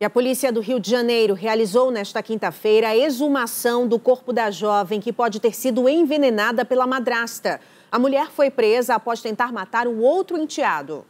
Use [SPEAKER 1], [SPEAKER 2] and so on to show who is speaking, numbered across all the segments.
[SPEAKER 1] E a polícia do Rio de Janeiro realizou nesta quinta-feira a exumação do corpo da jovem que pode ter sido envenenada pela madrasta. A mulher foi presa após tentar matar um outro enteado.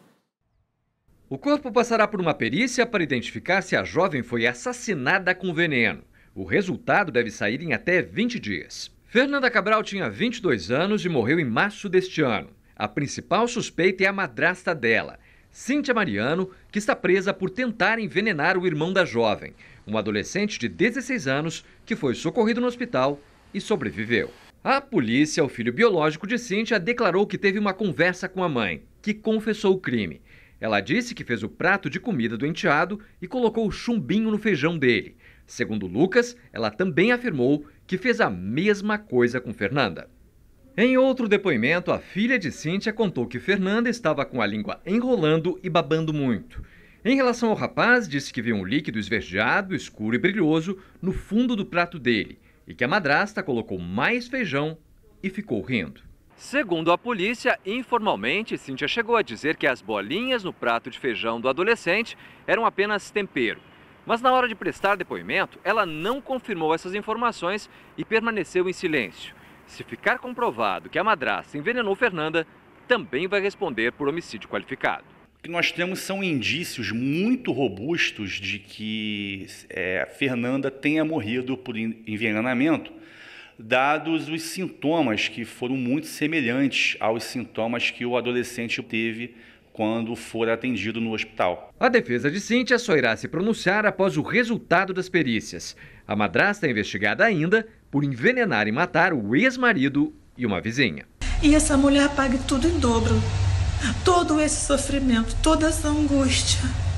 [SPEAKER 2] O corpo passará por uma perícia para identificar se a jovem foi assassinada com veneno. O resultado deve sair em até 20 dias. Fernanda Cabral tinha 22 anos e morreu em março deste ano. A principal suspeita é a madrasta dela. Cíntia Mariano, que está presa por tentar envenenar o irmão da jovem, um adolescente de 16 anos que foi socorrido no hospital e sobreviveu. A polícia, o filho biológico de Cíntia, declarou que teve uma conversa com a mãe, que confessou o crime. Ela disse que fez o prato de comida do enteado e colocou chumbinho no feijão dele. Segundo Lucas, ela também afirmou que fez a mesma coisa com Fernanda. Em outro depoimento, a filha de Cíntia contou que Fernanda estava com a língua enrolando e babando muito. Em relação ao rapaz, disse que viu um líquido esverdeado, escuro e brilhoso no fundo do prato dele e que a madrasta colocou mais feijão e ficou rindo. Segundo a polícia, informalmente, Cíntia chegou a dizer que as bolinhas no prato de feijão do adolescente eram apenas tempero. Mas na hora de prestar depoimento, ela não confirmou essas informações e permaneceu em silêncio. Se ficar comprovado que a madrasta envenenou Fernanda, também vai responder por homicídio qualificado.
[SPEAKER 3] O que nós temos são indícios muito robustos de que é, Fernanda tenha morrido por envenenamento, dados os sintomas que foram muito semelhantes aos sintomas que o adolescente teve quando for atendido no hospital. A defesa de Cíntia só irá se
[SPEAKER 2] pronunciar após o resultado das perícias. A madrasta é investigada ainda por envenenar e matar o ex-marido e uma vizinha.
[SPEAKER 3] E essa mulher pague tudo em dobro. Todo esse sofrimento, toda essa angústia.